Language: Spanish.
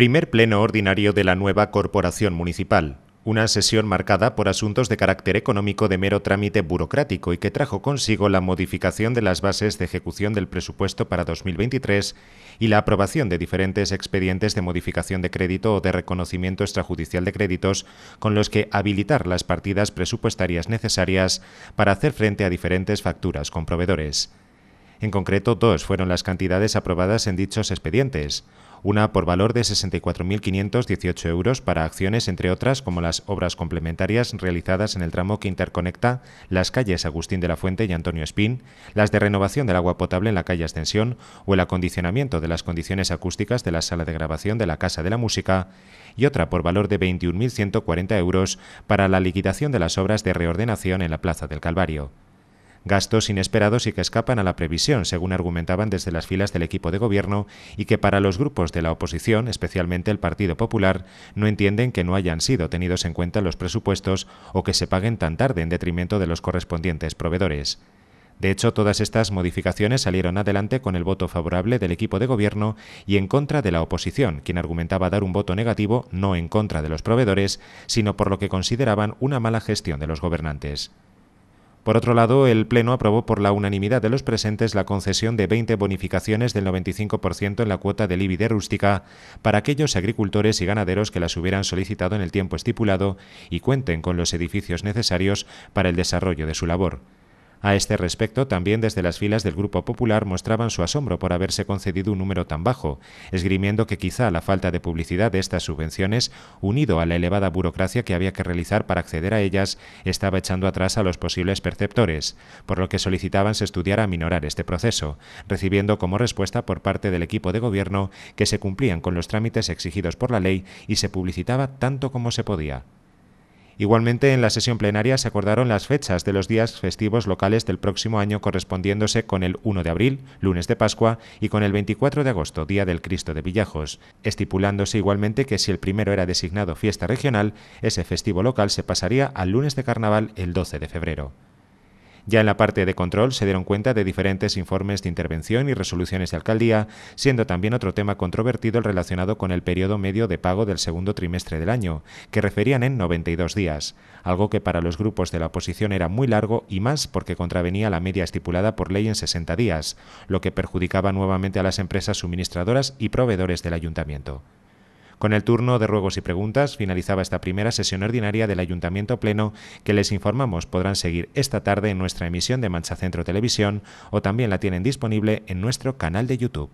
Primer pleno ordinario de la nueva corporación municipal. Una sesión marcada por asuntos de carácter económico de mero trámite burocrático y que trajo consigo la modificación de las bases de ejecución del presupuesto para 2023 y la aprobación de diferentes expedientes de modificación de crédito o de reconocimiento extrajudicial de créditos con los que habilitar las partidas presupuestarias necesarias para hacer frente a diferentes facturas con proveedores. En concreto, dos fueron las cantidades aprobadas en dichos expedientes, una por valor de 64.518 euros para acciones, entre otras, como las obras complementarias realizadas en el tramo que interconecta las calles Agustín de la Fuente y Antonio Espín, las de renovación del agua potable en la calle Ascensión o el acondicionamiento de las condiciones acústicas de la sala de grabación de la Casa de la Música, y otra por valor de 21.140 euros para la liquidación de las obras de reordenación en la Plaza del Calvario gastos inesperados y que escapan a la previsión, según argumentaban desde las filas del equipo de gobierno, y que para los grupos de la oposición, especialmente el Partido Popular, no entienden que no hayan sido tenidos en cuenta los presupuestos o que se paguen tan tarde en detrimento de los correspondientes proveedores. De hecho, todas estas modificaciones salieron adelante con el voto favorable del equipo de gobierno y en contra de la oposición, quien argumentaba dar un voto negativo no en contra de los proveedores, sino por lo que consideraban una mala gestión de los gobernantes. Por otro lado, el Pleno aprobó por la unanimidad de los presentes la concesión de 20 bonificaciones del 95% en la cuota de IBI rústica para aquellos agricultores y ganaderos que las hubieran solicitado en el tiempo estipulado y cuenten con los edificios necesarios para el desarrollo de su labor. A este respecto, también desde las filas del Grupo Popular mostraban su asombro por haberse concedido un número tan bajo, esgrimiendo que quizá la falta de publicidad de estas subvenciones, unido a la elevada burocracia que había que realizar para acceder a ellas, estaba echando atrás a los posibles perceptores, por lo que solicitaban se estudiara minorar este proceso, recibiendo como respuesta por parte del equipo de gobierno que se cumplían con los trámites exigidos por la ley y se publicitaba tanto como se podía. Igualmente, en la sesión plenaria se acordaron las fechas de los días festivos locales del próximo año correspondiéndose con el 1 de abril, lunes de Pascua, y con el 24 de agosto, Día del Cristo de Villajos, estipulándose igualmente que si el primero era designado fiesta regional, ese festivo local se pasaría al lunes de carnaval el 12 de febrero. Ya en la parte de control se dieron cuenta de diferentes informes de intervención y resoluciones de alcaldía, siendo también otro tema controvertido el relacionado con el periodo medio de pago del segundo trimestre del año, que referían en 92 días, algo que para los grupos de la oposición era muy largo y más porque contravenía la media estipulada por ley en 60 días, lo que perjudicaba nuevamente a las empresas suministradoras y proveedores del ayuntamiento. Con el turno de ruegos y preguntas finalizaba esta primera sesión ordinaria del Ayuntamiento Pleno que les informamos podrán seguir esta tarde en nuestra emisión de Mancha Centro Televisión o también la tienen disponible en nuestro canal de YouTube.